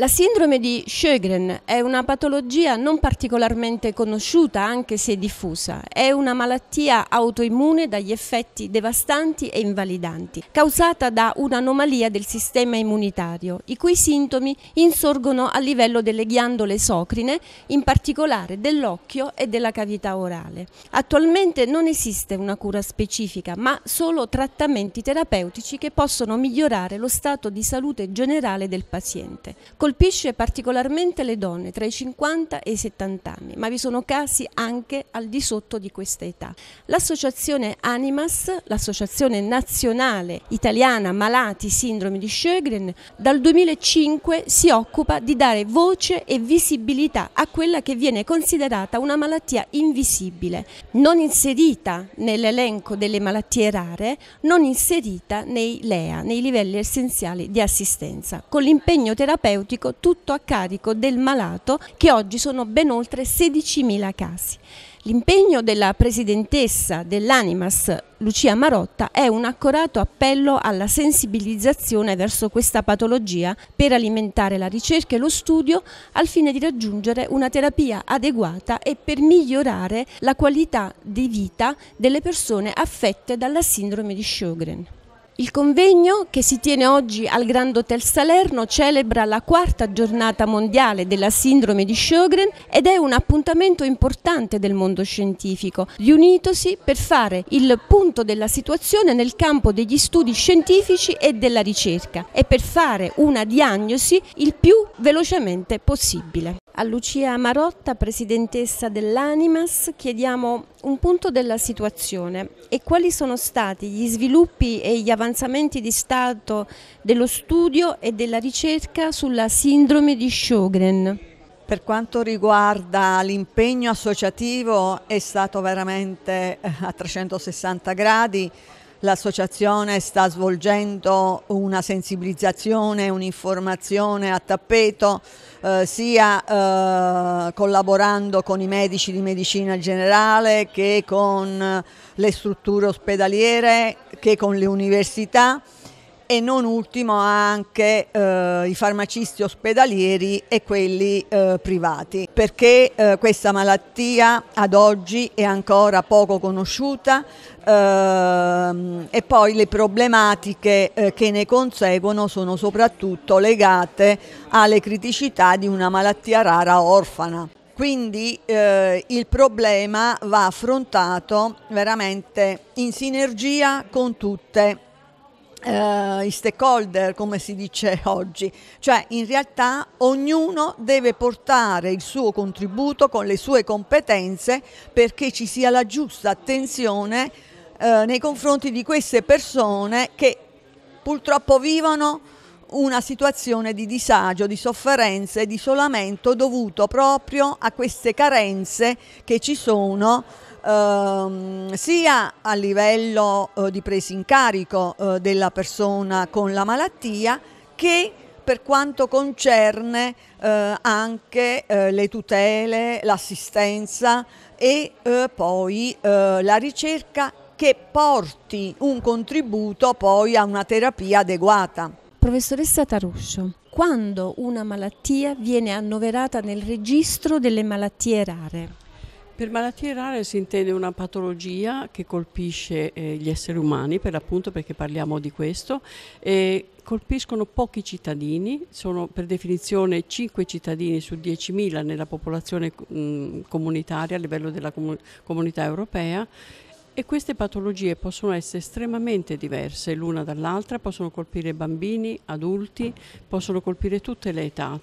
La sindrome di Sjögren è una patologia non particolarmente conosciuta, anche se diffusa. È una malattia autoimmune dagli effetti devastanti e invalidanti, causata da un'anomalia del sistema immunitario, i cui sintomi insorgono a livello delle ghiandole socrine, in particolare dell'occhio e della cavità orale. Attualmente non esiste una cura specifica, ma solo trattamenti terapeutici che possono migliorare lo stato di salute generale del paziente. Con colpisce particolarmente le donne tra i 50 e i 70 anni, ma vi sono casi anche al di sotto di questa età. L'associazione Animas, l'associazione nazionale italiana malati sindrome di Sjögren, dal 2005 si occupa di dare voce e visibilità a quella che viene considerata una malattia invisibile, non inserita nell'elenco delle malattie rare, non inserita nei LEA, nei livelli essenziali di assistenza, con l'impegno terapeutico medico, tutto a carico del malato che oggi sono ben oltre 16.000 casi. L'impegno della presidentessa dell'Animas, Lucia Marotta, è un accorato appello alla sensibilizzazione verso questa patologia per alimentare la ricerca e lo studio al fine di raggiungere una terapia adeguata e per migliorare la qualità di vita delle persone affette dalla sindrome di Sjögren. Il convegno, che si tiene oggi al Grand Hotel Salerno, celebra la quarta giornata mondiale della sindrome di Sjögren ed è un appuntamento importante del mondo scientifico, riunitosi per fare il punto della situazione nel campo degli studi scientifici e della ricerca e per fare una diagnosi il più velocemente possibile. A Lucia Marotta, presidentessa dell'Animas, chiediamo un punto della situazione e quali sono stati gli sviluppi e gli avanzamenti di stato dello studio e della ricerca sulla sindrome di Sjogren. Per quanto riguarda l'impegno associativo è stato veramente eh, a 360 gradi, l'associazione sta svolgendo una sensibilizzazione, un'informazione a tappeto eh, sia eh, collaborando con i medici di medicina generale che con eh, le strutture ospedaliere che con le università e non ultimo anche eh, i farmacisti ospedalieri e quelli eh, privati, perché eh, questa malattia ad oggi è ancora poco conosciuta ehm, e poi le problematiche eh, che ne conseguono sono soprattutto legate alle criticità di una malattia rara orfana. Quindi eh, il problema va affrontato veramente in sinergia con tutte Uh, i stakeholder, come si dice oggi, cioè in realtà ognuno deve portare il suo contributo con le sue competenze perché ci sia la giusta attenzione uh, nei confronti di queste persone che purtroppo vivono una situazione di disagio, di sofferenza e di isolamento dovuto proprio a queste carenze che ci sono ehm, sia a livello eh, di presa in carico eh, della persona con la malattia che per quanto concerne eh, anche eh, le tutele, l'assistenza e eh, poi eh, la ricerca che porti un contributo poi a una terapia adeguata. Professoressa Taruscio, quando una malattia viene annoverata nel registro delle malattie rare? Per malattie rare si intende una patologia che colpisce eh, gli esseri umani, per l'appunto perché parliamo di questo, e colpiscono pochi cittadini, sono per definizione 5 cittadini su 10.000 nella popolazione mh, comunitaria a livello della comun- comunità europea e queste patologie possono essere estremamente diverse l'una dall'altra, possono colpire bambini, adulti, possono colpire tutte le età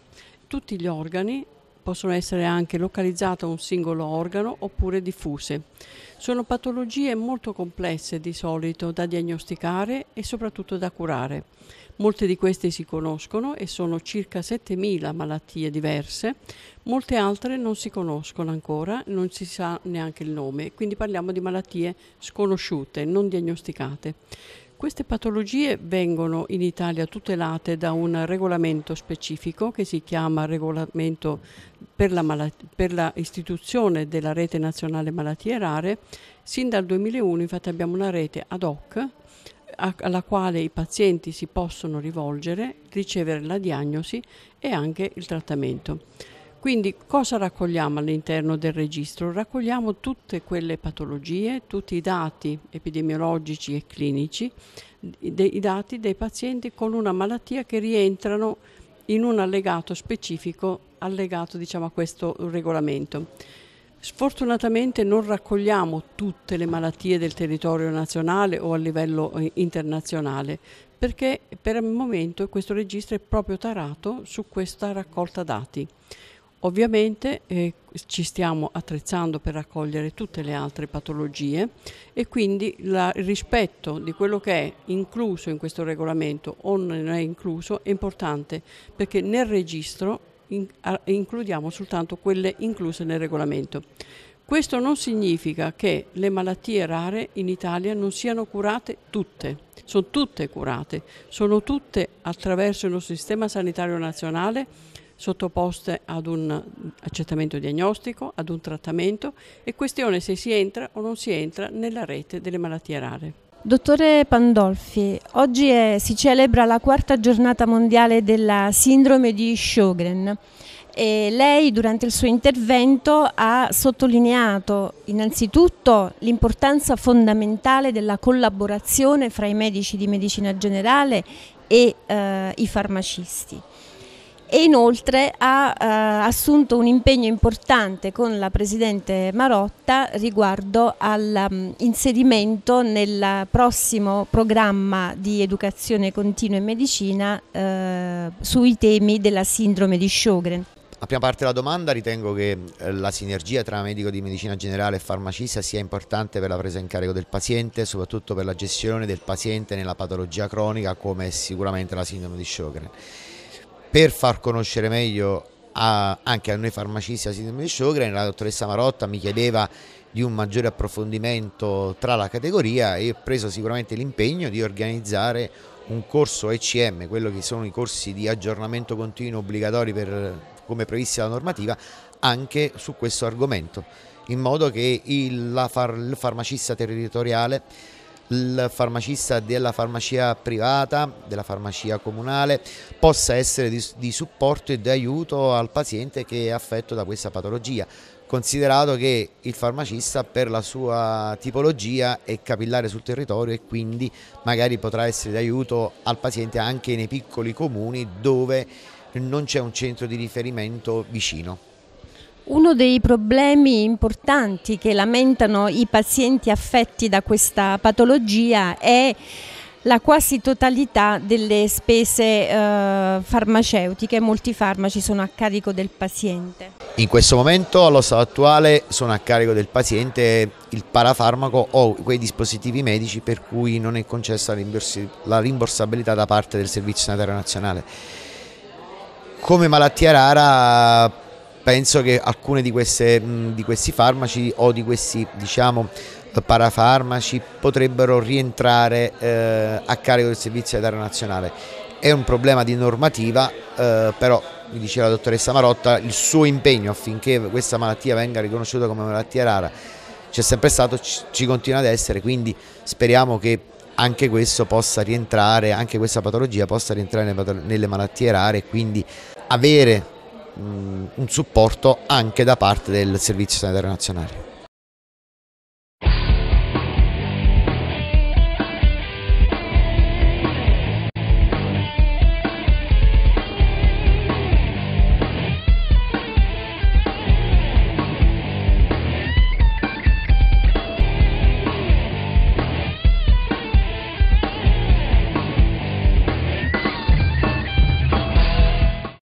tutti gli organi possono essere anche localizzate a un singolo organo oppure diffuse. Sono patologie molto complesse di solito da diagnosticare e soprattutto da curare. Molte di queste si conoscono e sono circa 7.000 malattie diverse, molte altre non si conoscono ancora, non si sa neanche il nome, quindi parliamo di malattie sconosciute, non diagnosticate. Queste patologie vengono in Italia tutelate da un regolamento specifico che si chiama regolamento per la, malat- per la istituzione della rete nazionale malattie rare. Sin dal 2001 infatti abbiamo una rete ad hoc alla quale i pazienti si possono rivolgere, ricevere la diagnosi e anche il trattamento. Quindi cosa raccogliamo all'interno del registro? Raccogliamo tutte quelle patologie, tutti i dati epidemiologici e clinici, i dati dei pazienti con una malattia che rientrano in un allegato specifico, allegato diciamo, a questo regolamento. Sfortunatamente non raccogliamo tutte le malattie del territorio nazionale o a livello eh, internazionale, perché per il momento questo registro è proprio tarato su questa raccolta dati. Ovviamente eh, ci stiamo attrezzando per raccogliere tutte le altre patologie e quindi la, il rispetto di quello che è incluso in questo regolamento o non è incluso è importante perché nel registro in, a, includiamo soltanto quelle incluse nel regolamento. Questo non significa che le malattie rare in Italia non siano curate tutte, sono tutte curate, sono tutte attraverso il nostro sistema sanitario nazionale sottoposte ad un accettamento diagnostico, ad un trattamento e questione se si entra o non si entra nella rete delle malattie rare. Dottore Pandolfi, oggi è, si celebra la quarta giornata mondiale della sindrome di Sjogren e lei durante il suo intervento ha sottolineato innanzitutto l'importanza fondamentale della collaborazione fra i medici di medicina generale e eh, i farmacisti e inoltre ha eh, assunto un impegno importante con la Presidente Marotta riguardo all'inserimento mm, nel prossimo programma di educazione continua e medicina eh, sui temi della sindrome di Sjögren. A prima parte della domanda ritengo che eh, la sinergia tra medico di medicina generale e farmacista sia importante per la presa in carico del paziente, soprattutto per la gestione del paziente nella patologia cronica come è sicuramente la sindrome di Sjögren per far conoscere meglio a, anche a noi farmacisti la sindrome di Sjögren, la dottoressa Marotta mi chiedeva di un maggiore approfondimento tra la categoria e ho preso sicuramente l'impegno di organizzare un corso ECM, quello che sono i corsi di aggiornamento continuo obbligatori per, come previsti dalla normativa, anche su questo argomento, in modo che il, far, il farmacista territoriale il farmacista della farmacia privata, della farmacia comunale, possa essere di, di supporto e di aiuto al paziente che è affetto da questa patologia considerato che il farmacista per la sua tipologia è capillare sul territorio e quindi magari potrà essere di aiuto al paziente anche nei piccoli comuni dove non c'è un centro di riferimento vicino. Uno dei problemi importanti che lamentano i pazienti affetti da questa patologia è la quasi totalità delle spese eh, farmaceutiche, molti farmaci sono a carico del paziente. In questo momento allo stato attuale sono a carico del paziente il parafarmaco o quei dispositivi medici per cui non è concessa la rimborsabilità da parte del Servizio Sanitario Nazionale. Come malattia rara penso che alcuni di, di, questi farmaci o di questi diciamo, parafarmaci potrebbero rientrare eh, a carico del servizio sanitario nazionale. È un problema di normativa, eh, però mi diceva la dottoressa Marotta, il suo impegno affinché questa malattia venga riconosciuta come malattia rara c'è sempre stato, ci continua ad essere, quindi speriamo che anche questo possa rientrare, anche questa patologia possa rientrare nelle malattie rare e quindi avere un supporto anche da parte del Servizio Sanitario Nazionale.